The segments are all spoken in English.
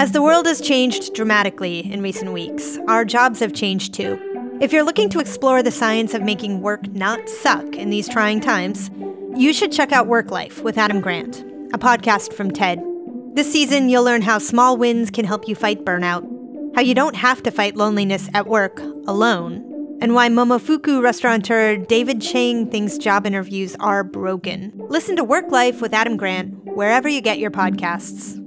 As the world has changed dramatically in recent weeks, our jobs have changed too. If you're looking to explore the science of making work not suck in these trying times, you should check out Work Life with Adam Grant, a podcast from TED. This season, you'll learn how small wins can help you fight burnout, how you don't have to fight loneliness at work alone, and why Momofuku restaurateur David Chang thinks job interviews are broken. Listen to Work Life with Adam Grant wherever you get your podcasts.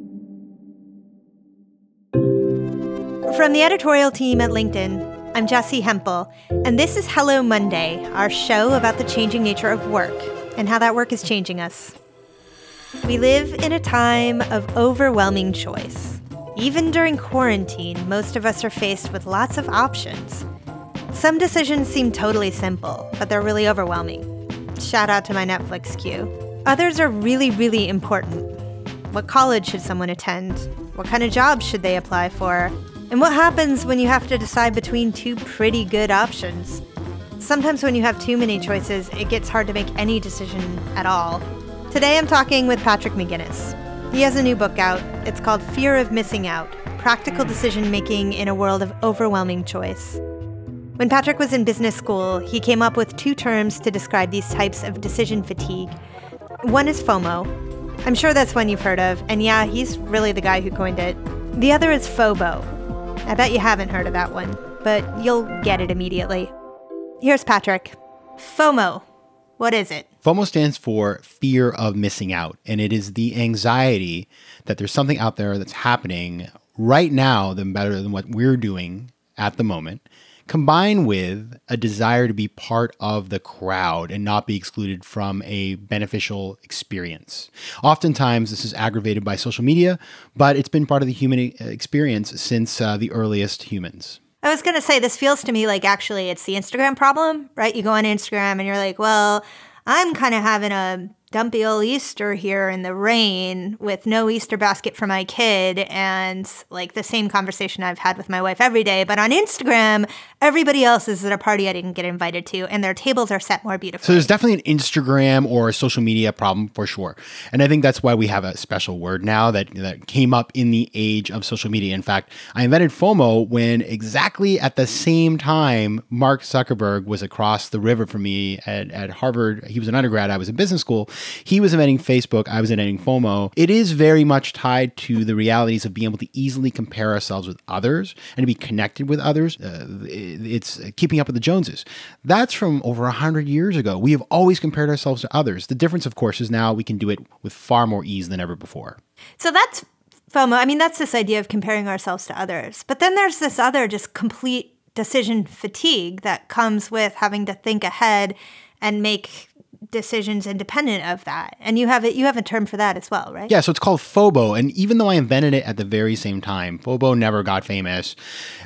From the editorial team at LinkedIn, I'm Jesse Hempel, and this is Hello Monday, our show about the changing nature of work and how that work is changing us. We live in a time of overwhelming choice. Even during quarantine, most of us are faced with lots of options. Some decisions seem totally simple, but they're really overwhelming. Shout out to my Netflix queue. Others are really, really important. What college should someone attend? What kind of job should they apply for? And what happens when you have to decide between two pretty good options? Sometimes when you have too many choices, it gets hard to make any decision at all. Today I'm talking with Patrick McGinnis. He has a new book out. It's called Fear of Missing Out Practical Decision Making in a World of Overwhelming Choice. When Patrick was in business school, he came up with two terms to describe these types of decision fatigue. One is FOMO. I'm sure that's one you've heard of, and yeah, he's really the guy who coined it. The other is FOBO, I bet you haven't heard of that one, but you'll get it immediately. Here's Patrick FOMO. What is it? FOMO stands for fear of missing out, and it is the anxiety that there's something out there that's happening right now than better than what we're doing at the moment combined with a desire to be part of the crowd and not be excluded from a beneficial experience. Oftentimes, this is aggravated by social media, but it's been part of the human uh, experience since uh, the earliest humans. I was going to say, this feels to me like actually it's the Instagram problem, right? You go on Instagram and you're like, well, I'm kind of having a dumpy old Easter here in the rain with no Easter basket for my kid and like the same conversation I've had with my wife every day. But on Instagram, everybody else is at a party I didn't get invited to and their tables are set more beautifully. So there's definitely an Instagram or a social media problem for sure. And I think that's why we have a special word now that, that came up in the age of social media. In fact, I invented FOMO when exactly at the same time Mark Zuckerberg was across the river from me at, at Harvard. He was an undergrad, I was in business school. He was inventing Facebook, I was inventing FOMO. It is very much tied to the realities of being able to easily compare ourselves with others and to be connected with others. Uh, it's keeping up with the Joneses. That's from over 100 years ago. We have always compared ourselves to others. The difference, of course, is now we can do it with far more ease than ever before. So that's FOMO. I mean, that's this idea of comparing ourselves to others. But then there's this other just complete decision fatigue that comes with having to think ahead and make decisions independent of that. And you have it you have a term for that as well, right? Yeah, so it's called Phobo. And even though I invented it at the very same time, Phobo never got famous.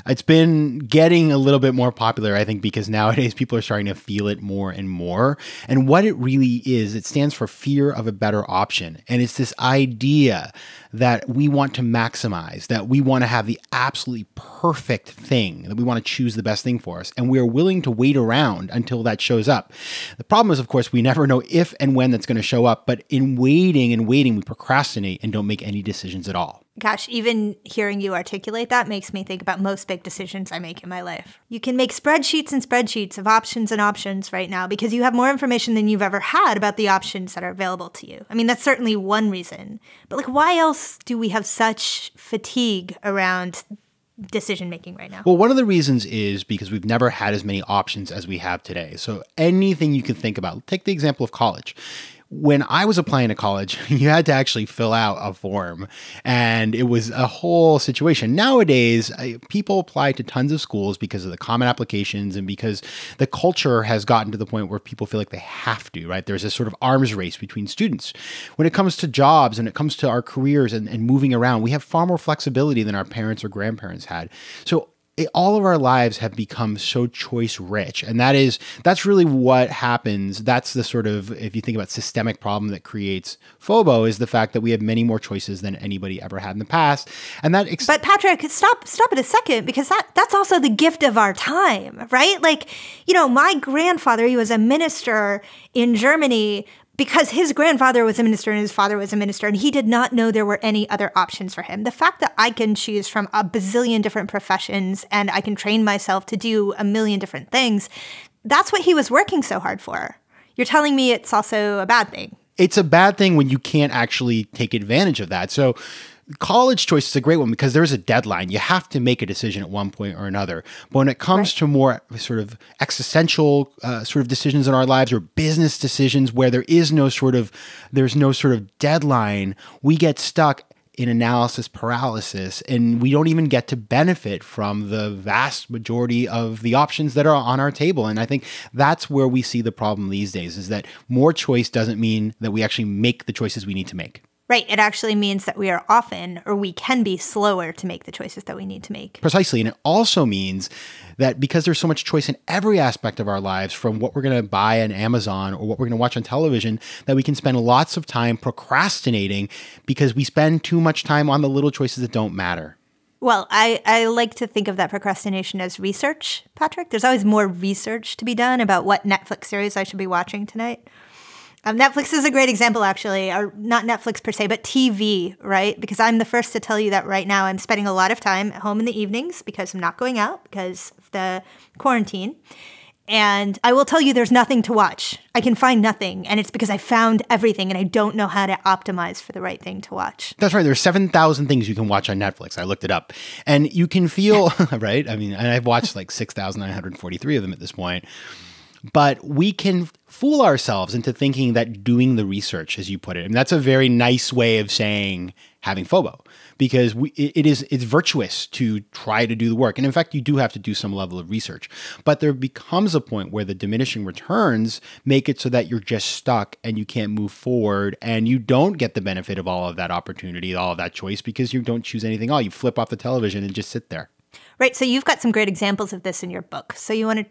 It's been getting a little bit more popular, I think, because nowadays people are starting to feel it more and more. And what it really is, it stands for fear of a better option. And it's this idea that we want to maximize, that we want to have the absolutely perfect thing, that we want to choose the best thing for us, and we are willing to wait around until that shows up. The problem is, of course, we never know if and when that's going to show up, but in waiting and waiting, we procrastinate and don't make any decisions at all. Gosh, even hearing you articulate that makes me think about most big decisions I make in my life. You can make spreadsheets and spreadsheets of options and options right now because you have more information than you've ever had about the options that are available to you. I mean, that's certainly one reason. But like why else do we have such fatigue around decision making right now? Well, one of the reasons is because we've never had as many options as we have today. So anything you can think about, take the example of college when I was applying to college, you had to actually fill out a form, and it was a whole situation. Nowadays, I, people apply to tons of schools because of the common applications and because the culture has gotten to the point where people feel like they have to, right? There's this sort of arms race between students. When it comes to jobs and it comes to our careers and, and moving around, we have far more flexibility than our parents or grandparents had. So it, all of our lives have become so choice rich and that is that's really what happens that's the sort of if you think about systemic problem that creates phobo is the fact that we have many more choices than anybody ever had in the past and that ex- but patrick stop stop it a second because that that's also the gift of our time right like you know my grandfather he was a minister in germany because his grandfather was a minister and his father was a minister, and he did not know there were any other options for him. The fact that I can choose from a bazillion different professions and I can train myself to do a million different things, that's what he was working so hard for. You're telling me it's also a bad thing. It's a bad thing when you can't actually take advantage of that. So, college choice is a great one because there's a deadline. You have to make a decision at one point or another. But when it comes right. to more sort of existential uh, sort of decisions in our lives or business decisions where there is no sort of there's no sort of deadline, we get stuck in analysis paralysis and we don't even get to benefit from the vast majority of the options that are on our table and i think that's where we see the problem these days is that more choice doesn't mean that we actually make the choices we need to make Right. It actually means that we are often, or we can be slower to make the choices that we need to make. Precisely. And it also means that because there's so much choice in every aspect of our lives, from what we're going to buy on Amazon or what we're going to watch on television, that we can spend lots of time procrastinating because we spend too much time on the little choices that don't matter. Well, I, I like to think of that procrastination as research, Patrick. There's always more research to be done about what Netflix series I should be watching tonight. Um, Netflix is a great example, actually, or not Netflix per se, but TV, right? Because I'm the first to tell you that right now I'm spending a lot of time at home in the evenings because I'm not going out because of the quarantine. And I will tell you, there's nothing to watch. I can find nothing. And it's because I found everything and I don't know how to optimize for the right thing to watch. That's right. There's 7,000 things you can watch on Netflix. I looked it up. And you can feel, right? I mean, and I've watched like 6,943 of them at this point but we can fool ourselves into thinking that doing the research, as you put it, and that's a very nice way of saying having FOBO because we, it is it's virtuous to try to do the work, and in fact, you do have to do some level of research. But there becomes a point where the diminishing returns make it so that you're just stuck and you can't move forward, and you don't get the benefit of all of that opportunity, all of that choice because you don't choose anything. All you flip off the television and just sit there. Right. So you've got some great examples of this in your book. So you want to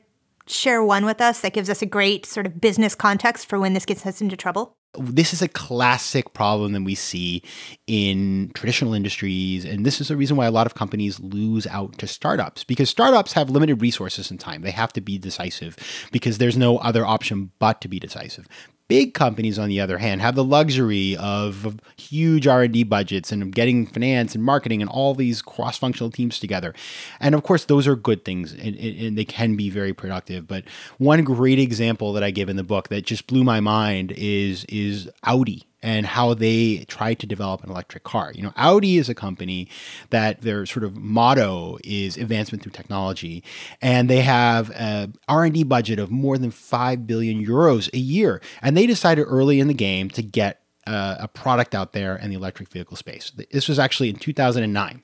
share one with us that gives us a great sort of business context for when this gets us into trouble? This is a classic problem that we see in traditional industries. And this is the reason why a lot of companies lose out to startups because startups have limited resources and time. They have to be decisive because there's no other option but to be decisive Big companies, on the other hand, have the luxury of, huge R&D budgets and getting finance and marketing and all these cross-functional teams together. And of course, those are good things, and, and they can be very productive. But one great example that I give in the book that just blew my mind is is Audi and how they tried to develop an electric car. You know, Audi is a company that their sort of motto is advancement through technology, and they have a R&D budget of more than 5 billion euros a year. And they decided early in the game to get uh, a product out there in the electric vehicle space. This was actually in 2009.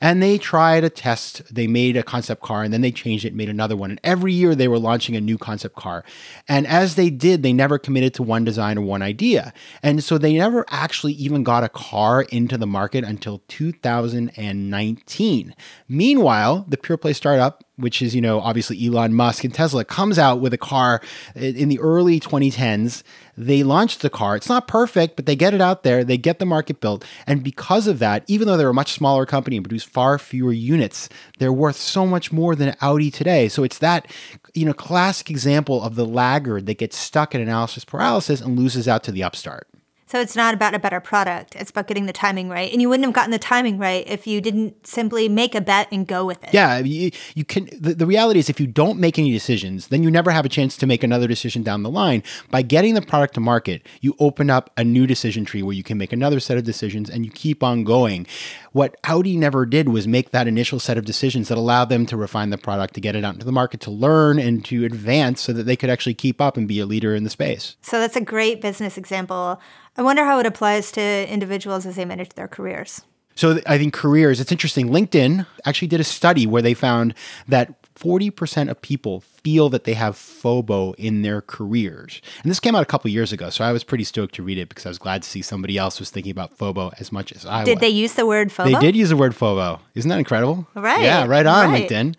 And they tried a test. They made a concept car and then they changed it, made another one. And every year they were launching a new concept car. And as they did, they never committed to one design or one idea. And so they never actually even got a car into the market until 2019. Meanwhile, the pure play startup which is you know obviously Elon Musk and Tesla comes out with a car in the early 2010s they launch the car. It's not perfect, but they get it out there. They get the market built. And because of that, even though they're a much smaller company and produce far fewer units, they're worth so much more than Audi today. So it's that, you know, classic example of the laggard that gets stuck in analysis paralysis and loses out to the upstart. So it's not about a better product. It's about getting the timing right. And you wouldn't have gotten the timing right if you didn't simply make a bet and go with it. Yeah, you, you can. The, the, reality is, if you don't make any decisions, then you never have a chance to make another decision down the line. By getting the product to market, you open up a new decision tree where you can make another set of decisions, and you keep on going. What Audi never did was make that initial set of decisions that allowed them to refine the product, to get it out into the market, to learn and to advance, so that they could actually keep up and be a leader in the space. So that's a great business example I wonder how it applies to individuals as they manage their careers. So I think careers, it's interesting. LinkedIn actually did a study where they found that 40% of people feel that they have phobo in their careers. And this came out a couple years ago, so I was pretty stoked to read it because I was glad to see somebody else was thinking about phobo as much as I did was. Did they use the word phobo. They did use the word phobo. Isn't that incredible? Right. Yeah, right on right. LinkedIn.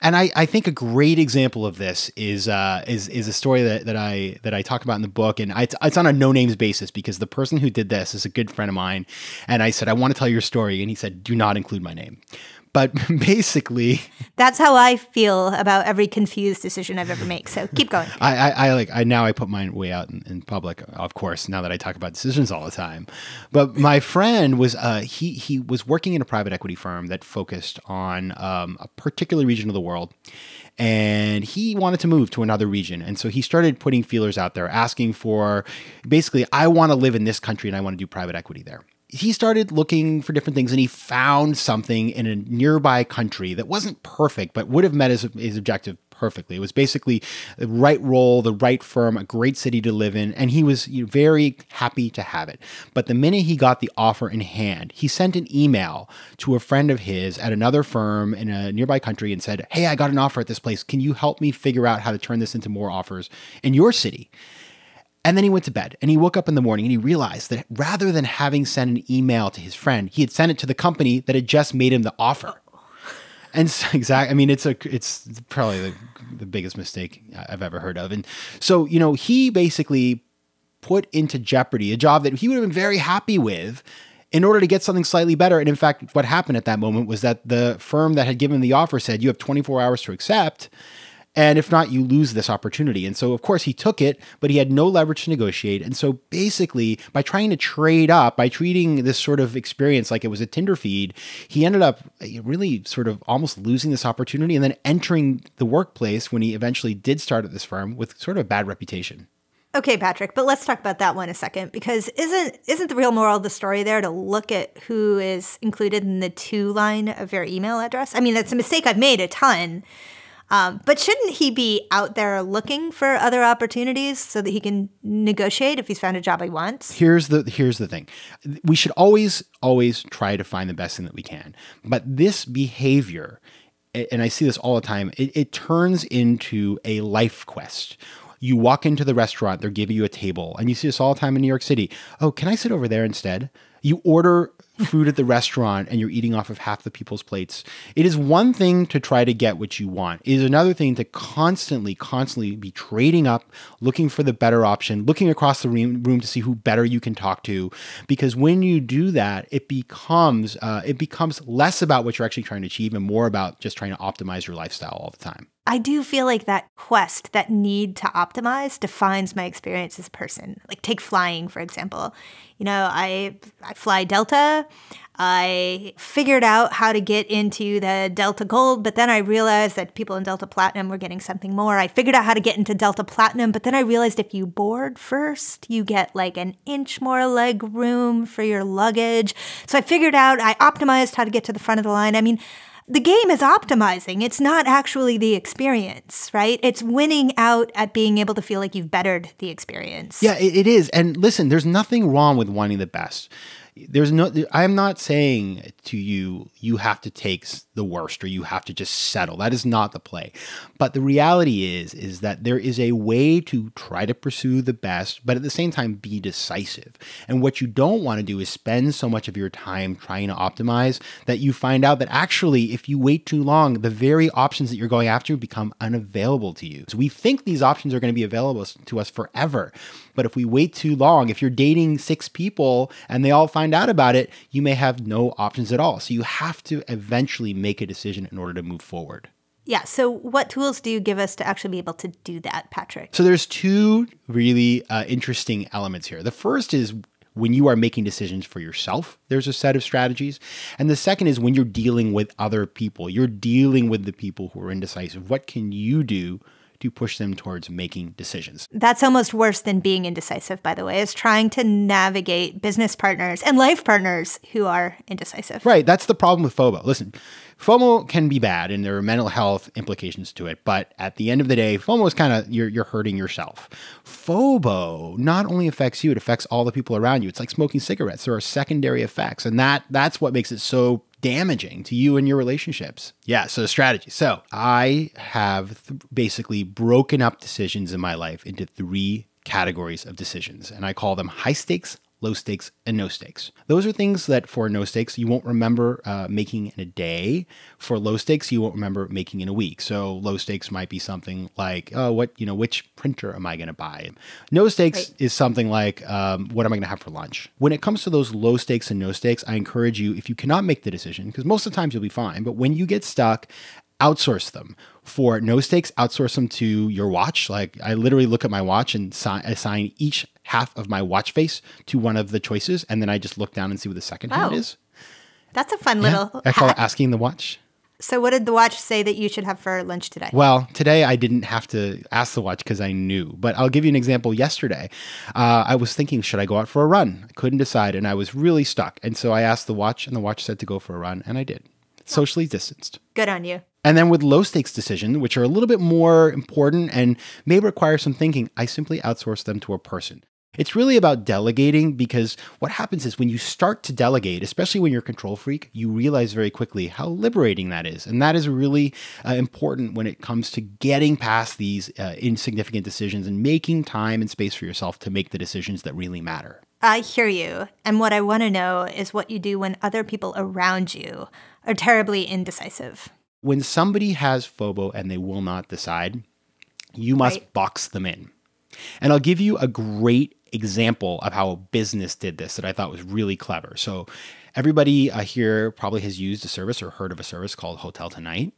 And I, I think a great example of this is uh, is is a story that, that I that I talk about in the book, and I, it's on a no names basis because the person who did this is a good friend of mine, and I said I want to tell your story, and he said do not include my name. But basically, that's how I feel about every confused decision I've ever made. So keep going. I, I, I like I now I put mine way out in, in, public, of course. Now that I talk about decisions all the time, but my friend was uh, he he was working in a private equity firm that focused on um, a particular region of the world, and he wanted to move to another region. And so he started putting feelers out there, asking for basically, I want to live in this country and I want to do private equity there he started looking for different things and he found something in a nearby country that wasn't perfect, but would have met his, his objective perfectly. It was basically the right role, the right firm, a great city to live in, and he was you know, very happy to have it. But the minute he got the offer in hand, he sent an email to a friend of his at another firm in a nearby country and said, Hey, I got an offer at this place. Can you help me figure out how to turn this into more offers in your city? And then he went to bed and he woke up in the morning and he realized that rather than having sent an email to his friend, he had sent it to the company that had just made him the offer. Oh. And so, exactly, I mean, it's a, it's probably the, the biggest mistake I've ever heard of. And so, you know, he basically put into jeopardy a job that he would have been very happy with in order to get something slightly better. And in fact, what happened at that moment was that the firm that had given the offer said, you have 24 hours to accept. And if not, you lose this opportunity. And so, of course, he took it, but he had no leverage to negotiate. And so, basically, by trying to trade up, by treating this sort of experience like it was a Tinder feed, he ended up uh, really sort of almost losing this opportunity and then entering the workplace when he eventually did start at this firm with sort of a bad reputation. Okay, Patrick, but let's talk about that one a second because isn't isn't the real moral of the story there to look at who is included in the two line of your email address? I mean, that's a mistake I've made a ton um, but shouldn't he be out there looking for other opportunities so that he can negotiate if he's found a job he wants? Here's the here's the thing. We should always always try to find the best thing that we can. But this behavior and I see this all the time, it, it turns into a life quest you walk into the restaurant, they're giving you a table, and you see this all the time in New York City. Oh, can I sit over there instead? You order food at the restaurant and you're eating off of half the people's plates. It is one thing to try to get what you want. It is another thing to constantly, constantly be trading up, looking for the better option, looking across the room to see who better you can talk to. Because when you do that, it becomes uh, it becomes less about what you're actually trying to achieve and more about just trying to optimize your lifestyle all the time. I do feel like that quest, that need to optimize defines my experience as a person. Like take flying for example. You know, I I fly Delta I figured out how to get into the Delta Gold, but then I realized that people in Delta Platinum were getting something more. I figured out how to get into Delta Platinum, but then I realized if you board first, you get like an inch more leg room for your luggage. So I figured out, I optimized how to get to the front of the line. I mean, the game is optimizing. It's not actually the experience, right? It's winning out at being able to feel like you've bettered the experience. Yeah, it is. And listen, there's nothing wrong with wanting the best there's no i am not saying to you you have to take the worst or you have to just settle that is not the play but the reality is is that there is a way to try to pursue the best but at the same time be decisive and what you don't want to do is spend so much of your time trying to optimize that you find out that actually if you wait too long the very options that you're going after become unavailable to you so we think these options are going to be available to us forever but if we wait too long, if you're dating six people and they all find out about it, you may have no options at all. So you have to eventually make a decision in order to move forward. Yeah. So, what tools do you give us to actually be able to do that, Patrick? So, there's two really uh, interesting elements here. The first is when you are making decisions for yourself, there's a set of strategies. And the second is when you're dealing with other people, you're dealing with the people who are indecisive. What can you do to push them towards making decisions. That's almost worse than being indecisive, by the way, is trying to navigate business partners and life partners who are indecisive. Right. That's the problem with FOBO. Listen, FOMO can be bad and there are mental health implications to it, but at the end of the day, FOMO is kind of you're, you're hurting yourself. FOBO not only affects you, it affects all the people around you. It's like smoking cigarettes. There are secondary effects, and that that's what makes it so damaging to you and your relationships. Yeah, so strategy. So I have basically broken up decisions in my life into three categories of decisions, and I call them high stakes, low stakes, and no stakes. Those are things that for no stakes, you won't remember uh, making in a day. For low stakes, you won't remember making in a week. So low stakes might be something like, oh, what, you know, which printer am I going to buy? No stakes right. is something like, um, what am I going to have for lunch? When it comes to those low stakes and no stakes, I encourage you, if you cannot make the decision, because most of the times you'll be fine, but when you get stuck outsource them for no stakes outsource them to your watch like i literally look at my watch and si- assign each half of my watch face to one of the choices and then i just look down and see what the second wow. hand is that's a fun yeah, little i call it asking the watch so what did the watch say that you should have for lunch today well today i didn't have to ask the watch because i knew but i'll give you an example yesterday uh, i was thinking should i go out for a run i couldn't decide and i was really stuck and so i asked the watch and the watch said to go for a run and i did socially distanced. Good on you. And then with low stakes decisions, which are a little bit more important and may require some thinking, I simply outsource them to a person. It's really about delegating because what happens is when you start to delegate, especially when you're a control freak, you realize very quickly how liberating that is. And that is really uh, important when it comes to getting past these uh, insignificant decisions and making time and space for yourself to make the decisions that really matter. I hear you. And what I want to know is what you do when other people around you are terribly indecisive when somebody has phobo and they will not decide, you must right. box them in. And I'll give you a great example of how a business did this that I thought was really clever. So, everybody uh, here probably has used a service or heard of a service called Hotel Tonight.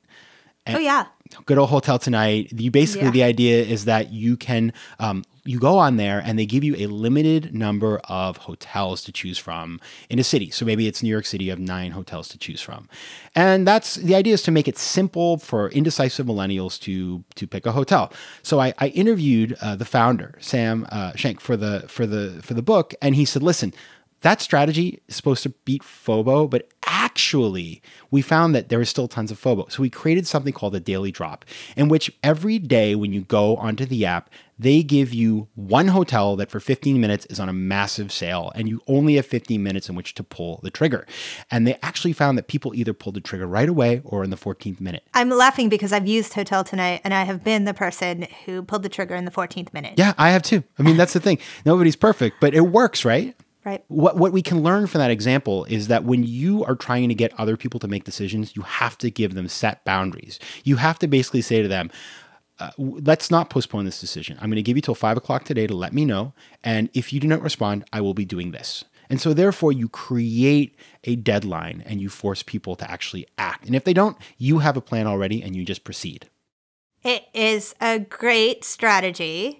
And oh yeah. Good old Hotel Tonight. You basically yeah. the idea is that you can um, you go on there and they give you a limited number of hotels to choose from in a city. So maybe it's New York City, you have nine hotels to choose from. And that's the idea is to make it simple for indecisive millennials to to pick a hotel. So I, I interviewed uh, the founder, Sam uh, Shank, for the for the for the book, and he said, listen, that strategy is supposed to beat Phobo, but actually, we found that there was still tons of Phobos. So we created something called a daily drop, in which every day when you go onto the app, they give you one hotel that for 15 minutes is on a massive sale, and you only have 15 minutes in which to pull the trigger. And they actually found that people either pulled the trigger right away or in the 14th minute. I'm laughing because I've used Hotel Tonight and I have been the person who pulled the trigger in the 14th minute. Yeah, I have too. I mean, that's the thing. Nobody's perfect, but it works, right? Right. What what we can learn from that example is that when you are trying to get other people to make decisions, you have to give them set boundaries. You have to basically say to them, uh, let's not postpone this decision. I'm going to give you till five o'clock today to let me know. And if you do not respond, I will be doing this. And so, therefore, you create a deadline and you force people to actually act. And if they don't, you have a plan already and you just proceed. It is a great strategy.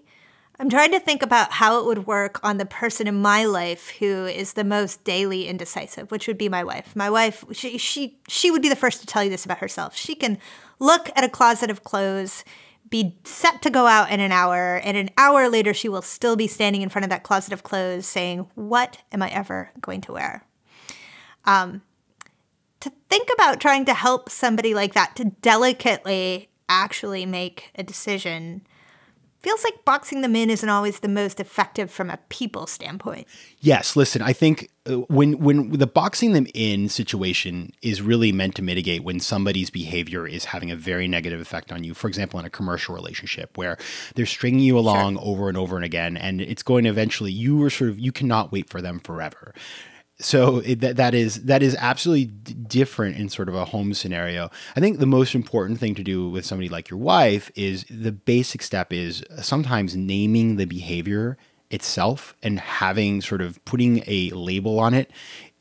I'm trying to think about how it would work on the person in my life who is the most daily indecisive, which would be my wife. My wife, she she she would be the first to tell you this about herself. She can look at a closet of clothes, be set to go out in an hour, and an hour later she will still be standing in front of that closet of clothes saying, "What am I ever going to wear?" Um, to think about trying to help somebody like that to delicately actually make a decision feels like boxing them in isn't always the most effective from a people standpoint. Yes, listen, I think uh, when when the boxing them in situation is really meant to mitigate when somebody's behavior is having a very negative effect on you. For example, in a commercial relationship where they're stringing you along sure. over and over and again and it's going to eventually you are sort of you cannot wait for them forever so it, that that is that is absolutely d- different in sort of a home scenario. I think the most important thing to do with somebody like your wife is the basic step is sometimes naming the behavior itself and having sort of putting a label on it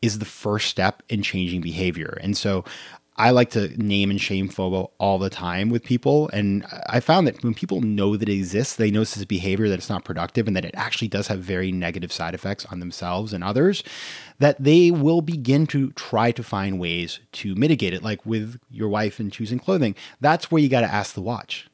is the first step in changing behavior. And so I like to name and shame phobo all the time with people. And I found that when people know that it exists, they notice this behavior that it's not productive and that it actually does have very negative side effects on themselves and others, that they will begin to try to find ways to mitigate it. Like with your wife and choosing clothing, that's where you got to ask the watch.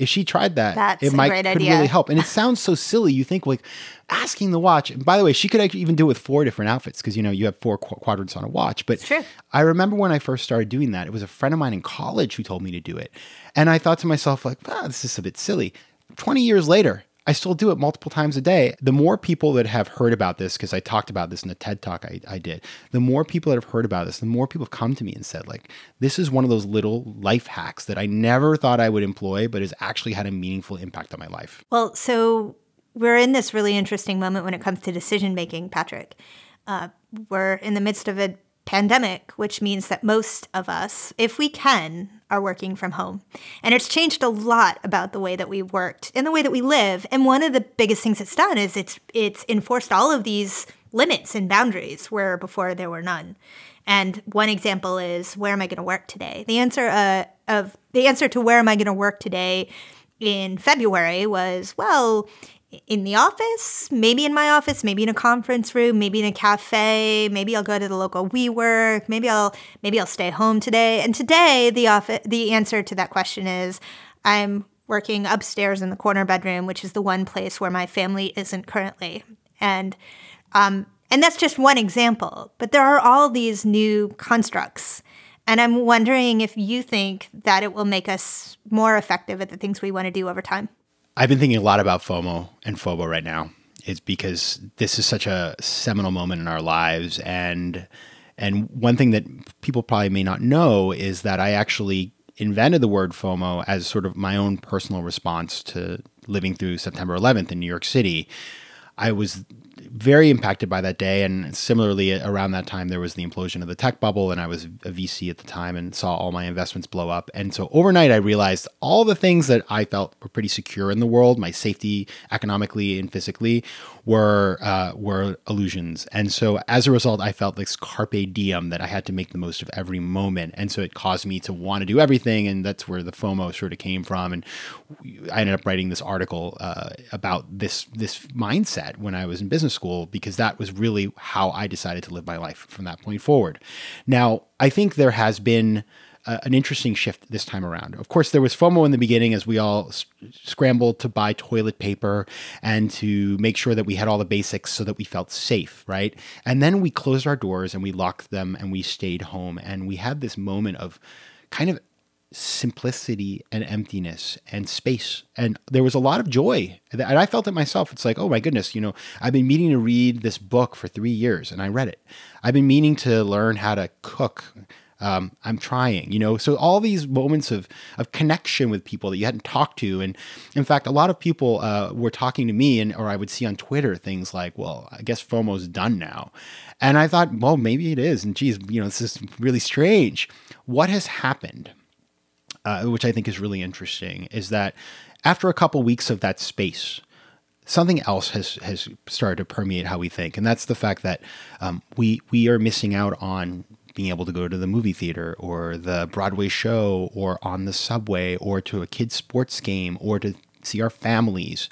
If she tried that, That's it might could really help. And it sounds so silly. You think like asking the watch. And by the way, she could even do it with four different outfits because you know you have four qu quadrants on a watch. But I remember when I first started doing that, it was a friend of mine in college who told me to do it, and I thought to myself like, ah, this is a bit silly. Twenty years later, I still do it multiple times a day. The more people that have heard about this, because I talked about this in a TED talk I, I did, the more people that have heard about this, the more people have come to me and said, like, this is one of those little life hacks that I never thought I would employ, but has actually had a meaningful impact on my life. Well, so we're in this really interesting moment when it comes to decision making, Patrick. Uh, we're in the midst of a pandemic, which means that most of us, if we can, are working from home. And it's changed a lot about the way that we worked and the way that we live. And one of the biggest things it's done is it's it's enforced all of these limits and boundaries where before there were none. And one example is where am I going to work today? The answer uh, of the answer to where am I going to work today in February was well, in the office, maybe in my office, maybe in a conference room, maybe in a cafe, maybe I'll go to the local WeWork, maybe I'll maybe I'll stay home today. And today the office the answer to that question is I'm working upstairs in the corner bedroom, which is the one place where my family isn't currently. And um, and that's just one example, but there are all these new constructs. And I'm wondering if you think that it will make us more effective at the things we want to do over time. I've been thinking a lot about FOMO and FOBO right now. It's because this is such a seminal moment in our lives and and one thing that people probably may not know is that I actually invented the word FOMO as sort of my own personal response to living through September 11th in New York City. I was very impacted by that day. And similarly, around that time, there was the implosion of the tech bubble, and I was a VC at the time and saw all my investments blow up. And so overnight, I realized all the things that I felt were pretty secure in the world, my safety economically and physically, were uh, were illusions. And so as a result, I felt this carpe diem that I had to make the most of every moment. And so it caused me to want to do everything. And that's where the FOMO sort of came from. And I ended up writing this article uh, about this this mindset when I was in business school because that was really how I decided to live my life from that point forward. Now I think there has been an interesting shift this time around. Of course, there was FOMO in the beginning as we all s- scrambled to buy toilet paper and to make sure that we had all the basics so that we felt safe, right? And then we closed our doors and we locked them and we stayed home and we had this moment of kind of simplicity and emptiness and space. And there was a lot of joy. And I felt it myself. It's like, oh my goodness, you know, I've been meaning to read this book for three years and I read it. I've been meaning to learn how to cook um, I'm trying, you know. So all these moments of of connection with people that you hadn't talked to, and in fact, a lot of people uh, were talking to me, and or I would see on Twitter things like, "Well, I guess FOMO's done now," and I thought, "Well, maybe it is." And geez, you know, this is really strange. What has happened, uh, which I think is really interesting, is that after a couple weeks of that space something else has has started to permeate how we think, and that's the fact that um, we we are missing out on being able to go to the movie theater or the Broadway show or on the subway or to a kid's sports game or to see our families.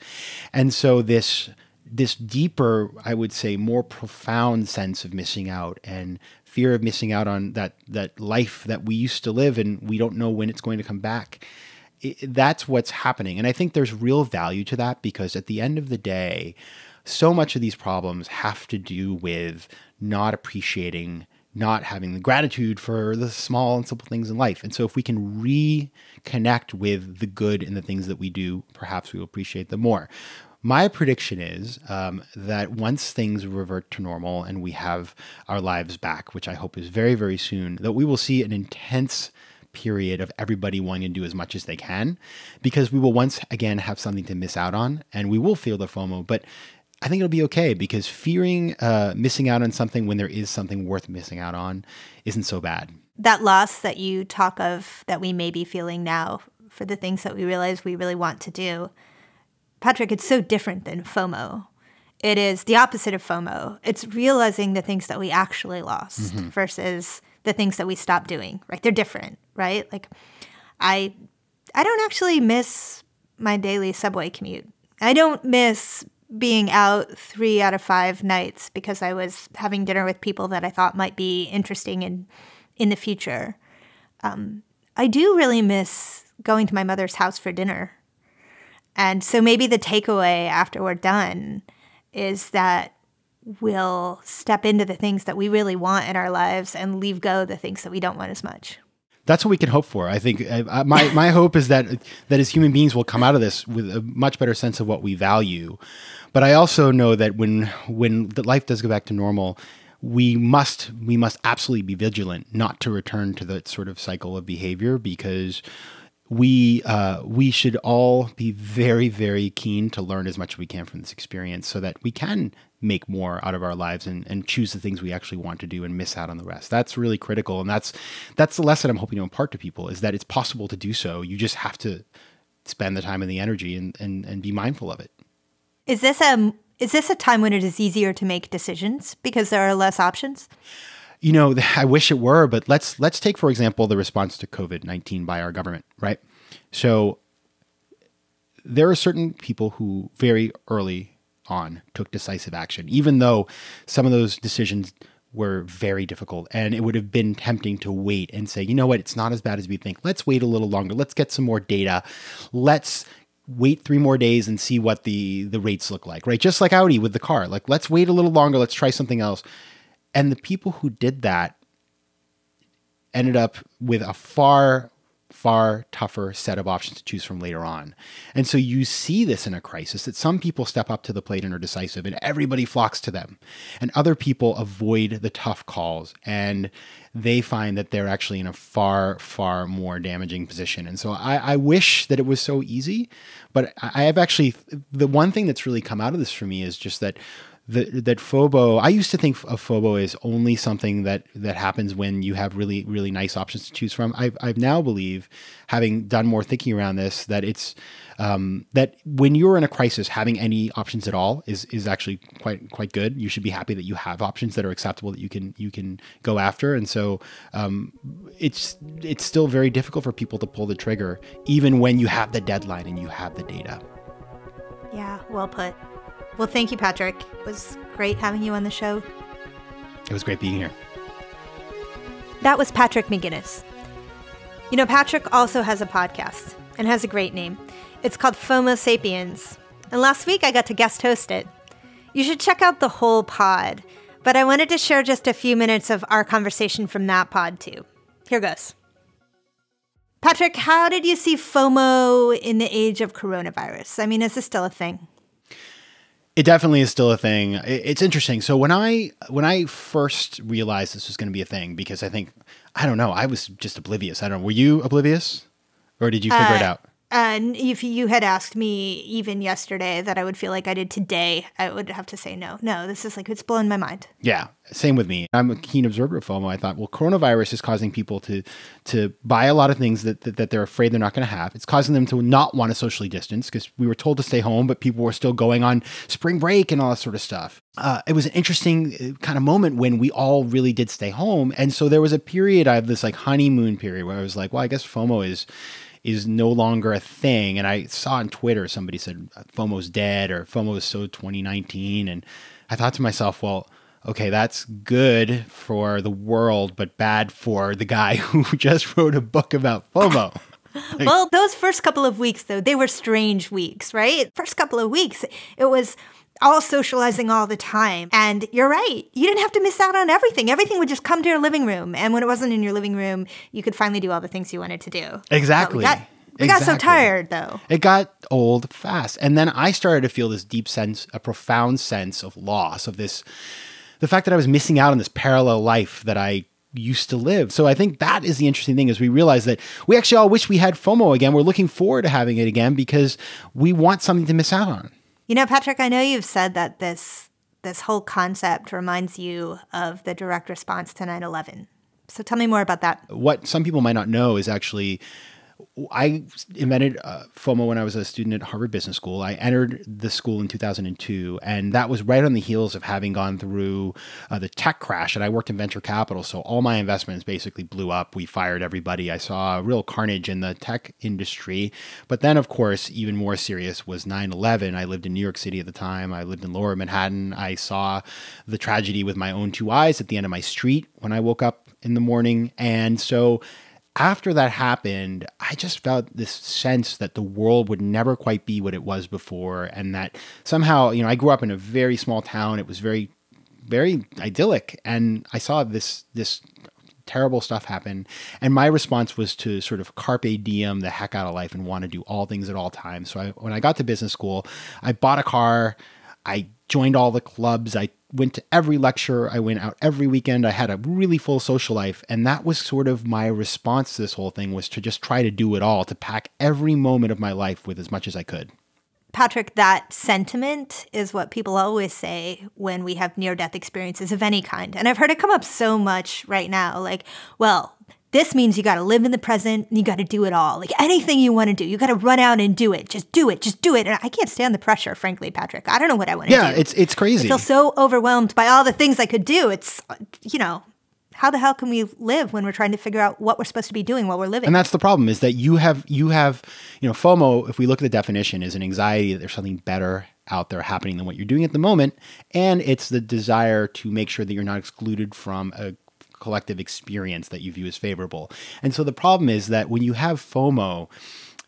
And so this this deeper, I would say, more profound sense of missing out and fear of missing out on that that life that we used to live and we don't know when it's going to come back. It, that's what's happening. And I think there's real value to that because at the end of the day, so much of these problems have to do with not appreciating not having the gratitude for the small and simple things in life. And so, if we can reconnect with the good in the things that we do, perhaps we will appreciate them more. My prediction is um, that once things revert to normal and we have our lives back, which I hope is very, very soon, that we will see an intense period of everybody wanting to do as much as they can because we will once again have something to miss out on and we will feel the FOMO. But I think it'll be okay because fearing uh, missing out on something when there is something worth missing out on isn't so bad. That loss that you talk of that we may be feeling now for the things that we realize we really want to do, Patrick, it's so different than FOMO. It is the opposite of FOMO. It's realizing the things that we actually lost mm -hmm. versus the things that we stopped doing, right? They're different, right? Like I I don't actually miss my daily subway commute. I don't miss being out three out of five nights because I was having dinner with people that I thought might be interesting in in the future. Um, I do really miss going to my mother's house for dinner, and so maybe the takeaway after we're done is that we'll step into the things that we really want in our lives and leave go the things that we don't want as much that's what we can hope for. I think I, uh, uh, my my hope is that that as human beings we'll come out of this with a much better sense of what we value. But I also know that when when life does go back to normal, we must we must absolutely be vigilant not to return to that sort of cycle of behavior because we uh, we should all be very very keen to learn as much as we can from this experience so that we can make more out of our lives and, and choose the things we actually want to do and miss out on the rest that's really critical and that's that's the lesson i'm hoping to impart to people is that it's possible to do so you just have to spend the time and the energy and and, and be mindful of it is this a is this a time when it is easier to make decisions because there are less options you know, I wish it were, but let's let's take for example the response to COVID-19 by our government, right? So there are certain people who very early on took decisive action, even though some of those decisions were very difficult. And it would have been tempting to wait and say, you know what, it's not as bad as we think. Let's wait a little longer. Let's get some more data. Let's wait three more days and see what the the rates look like, right? Just like Audi with the car. Like let's wait a little longer. Let's try something else. And the people who did that ended up with a far far tougher set of options to choose from later on. And so you see this in a crisis that some people step up to the plate and are decisive and everybody flocks to them. And other people avoid the tough calls and they find that they're actually in a far, far more damaging position. And so I, I wish that it was so easy, but I have actually, the one thing that's really come out of this for me is just that the, that Phobo, I used to think of Phobo as only something that that happens when you have really really nice options to choose from. I've, I've now believe, having done more thinking around this, that it's um, that when you're in a crisis, having any options at all is is actually quite quite good. You should be happy that you have options that are acceptable that you can you can go after. And so um, it's it's still very difficult for people to pull the trigger, even when you have the deadline and you have the data. Yeah, well put. Well, thank you, Patrick. It was great having you on the show. It was great being here. That was Patrick McGinnis. You know, Patrick also has a podcast and has a great name. It's called FOMO Sapiens. And last week I got to guest host it. You should check out the whole pod, but I wanted to share just a few minutes of our conversation from that pod too. Here goes. Patrick, how did you see FOMO in the age of coronavirus? I mean, is this still a thing? It definitely is still a thing. It's interesting. So when I when I first realized this was going to be a thing, because I think I don't know, I was just oblivious. I don't know. Were you oblivious, or did you figure uh, it out? And if you had asked me even yesterday that I would feel like I did today, I would have to say no. No, this is like, it's blown my mind. Yeah. Same with me. I'm a keen observer of FOMO. I thought, well, coronavirus is causing people to to buy a lot of things that, that, that they're afraid they're not going to have. It's causing them to not want to socially distance because we were told to stay home, but people were still going on spring break and all that sort of stuff. Uh, it was an interesting uh, kind of moment when we all really did stay home. And so there was a period, I have this like honeymoon period where I was like, well, I guess FOMO is is no longer a thing. And I saw on Twitter somebody said uh, FOMO's dead or FOMO is so 2019. And I thought to myself, well, okay, that's good for the world, but bad for the guy who just wrote a book about FOMO. like, well, those first couple of weeks, though, they were strange weeks, right? First couple of weeks, it was all socializing all the time. And you're right. You didn't have to miss out on everything. Everything would just come to your living room. And when it wasn't in your living room, you could finally do all the things you wanted to do. Exactly. We exactly. got so tired though. It got old fast. And then I started to feel this deep sense, a profound sense of loss, of this, the fact that I was missing out on this parallel life that I used to live. So I think that is the interesting thing is we realize that we actually all wish we had FOMO again. We're looking forward to having it again because we want something to miss out on. You know, Patrick, I know you've said that this this whole concept reminds you of the direct response to 9/11. So tell me more about that. What some people might not know is actually I invented uh, FOMO when I was a student at Harvard Business School. I entered the school in 2002, and that was right on the heels of having gone through uh, the tech crash. And I worked in venture capital, so all my investments basically blew up. We fired everybody. I saw real carnage in the tech industry. But then, of course, even more serious was 9 11. I lived in New York City at the time, I lived in lower Manhattan. I saw the tragedy with my own two eyes at the end of my street when I woke up in the morning. And so, after that happened, I just felt this sense that the world would never quite be what it was before. And that somehow, you know, I grew up in a very small town. It was very, very idyllic. And I saw this, this terrible stuff happen. And my response was to sort of carpe diem the heck out of life and want to do all things at all times. So I, when I got to business school, I bought a car. I joined all the clubs. I went to every lecture. I went out every weekend. I had a really full social life. And that was sort of my response to this whole thing was to just try to do it all, to pack every moment of my life with as much as I could. Patrick, that sentiment is what people always say when we have near death experiences of any kind. And I've heard it come up so much right now like, well, this means you got to live in the present and you got to do it all. Like anything you want to do, you got to run out and do it. Just do it. Just do it. And I can't stand the pressure, frankly, Patrick. I don't know what I want to yeah, do. Yeah, it's it's crazy. I feel so overwhelmed by all the things I could do. It's you know, how the hell can we live when we're trying to figure out what we're supposed to be doing while we're living? And that's the problem is that you have you have, you know, FOMO, if we look at the definition, is an anxiety that there's something better out there happening than what you're doing at the moment, and it's the desire to make sure that you're not excluded from a collective experience that you view as favorable. And so the problem is that when you have FOMO,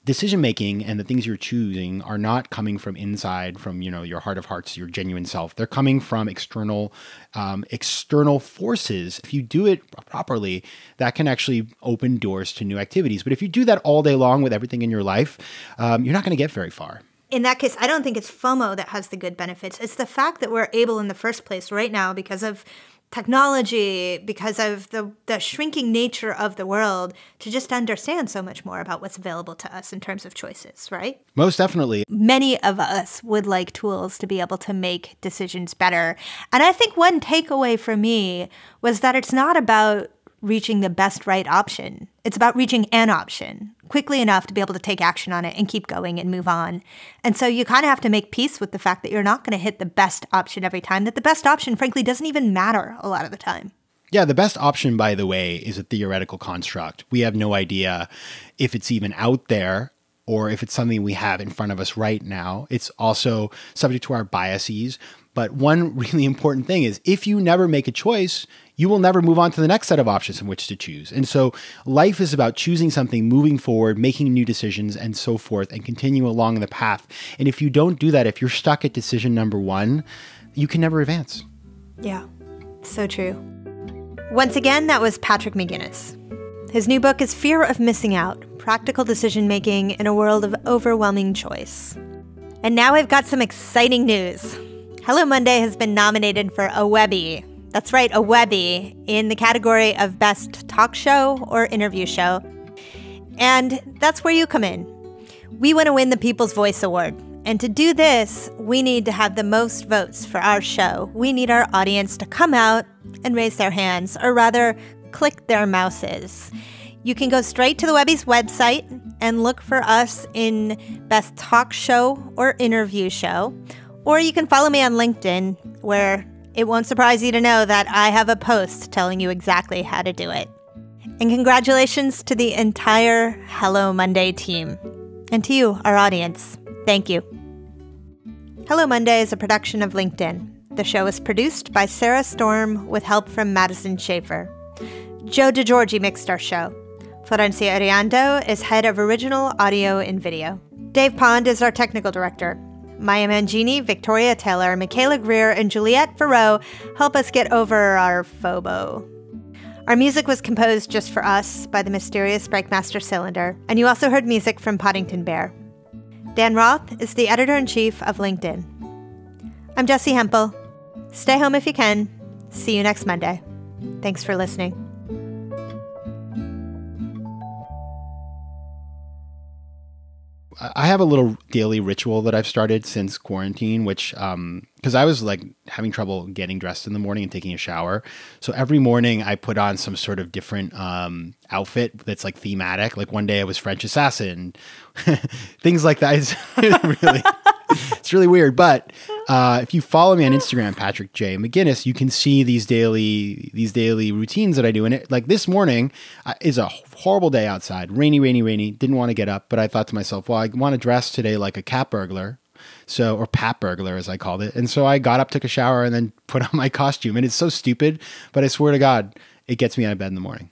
decision making and the things you're choosing are not coming from inside from you know your heart of hearts your genuine self they're coming from external um, external forces if you do it properly that can actually open doors to new activities but if you do that all day long with everything in your life um, you're not going to get very far in that case, I don't think it's FOMO that has the good benefits. It's the fact that we're able in the first place right now because of technology, because of the, the shrinking nature of the world, to just understand so much more about what's available to us in terms of choices, right? Most definitely. Many of us would like tools to be able to make decisions better. And I think one takeaway for me was that it's not about reaching the best right option. It's about reaching an option quickly enough to be able to take action on it and keep going and move on. And so you kind of have to make peace with the fact that you're not going to hit the best option every time, that the best option, frankly, doesn't even matter a lot of the time. Yeah, the best option, by the way, is a theoretical construct. We have no idea if it's even out there or if it's something we have in front of us right now. It's also subject to our biases. But one really important thing is if you never make a choice, you will never move on to the next set of options in which to choose. And so life is about choosing something, moving forward, making new decisions, and so forth, and continue along the path. And if you don't do that, if you're stuck at decision number one, you can never advance. Yeah, so true. Once again, that was Patrick McGinnis. His new book is Fear of Missing Out Practical Decision Making in a World of Overwhelming Choice. And now I've got some exciting news. Hello Monday has been nominated for a Webby, that's right, a Webby in the category of best talk show or interview show. And that's where you come in. We want to win the People's Voice Award. And to do this, we need to have the most votes for our show. We need our audience to come out and raise their hands, or rather, click their mouses. You can go straight to the Webby's website and look for us in Best Talk Show or Interview Show. Or you can follow me on LinkedIn, where it won't surprise you to know that I have a post telling you exactly how to do it. And congratulations to the entire Hello Monday team. And to you, our audience, thank you. Hello Monday is a production of LinkedIn. The show is produced by Sarah Storm with help from Madison Schaefer. Joe DeGiorgi mixed our show. Florencia Oriando is head of original audio and video. Dave Pond is our technical director. Maya Mangini, Victoria Taylor, Michaela Greer, and Juliette Farreau help us get over our phobo. Our music was composed just for us by the mysterious Breakmaster Cylinder, and you also heard music from Poddington Bear. Dan Roth is the editor in chief of LinkedIn. I'm Jesse Hempel. Stay home if you can. See you next Monday. Thanks for listening. I have a little daily ritual that I've started since quarantine, which, um, because I was like having trouble getting dressed in the morning and taking a shower. So every morning I put on some sort of different um, outfit that's like thematic. Like one day I was French assassin, things like that. It's really. it's really weird. But uh, if you follow me on Instagram, Patrick J McGinnis, you can see these daily these daily routines that I do. And it, like this morning uh, is a horrible day outside, rainy, rainy, rainy. Didn't want to get up, but I thought to myself, well, I want to dress today like a cat burglar. So, or pat burglar, as I called it. And so I got up, took a shower, and then put on my costume. And it's so stupid, but I swear to God, it gets me out of bed in the morning.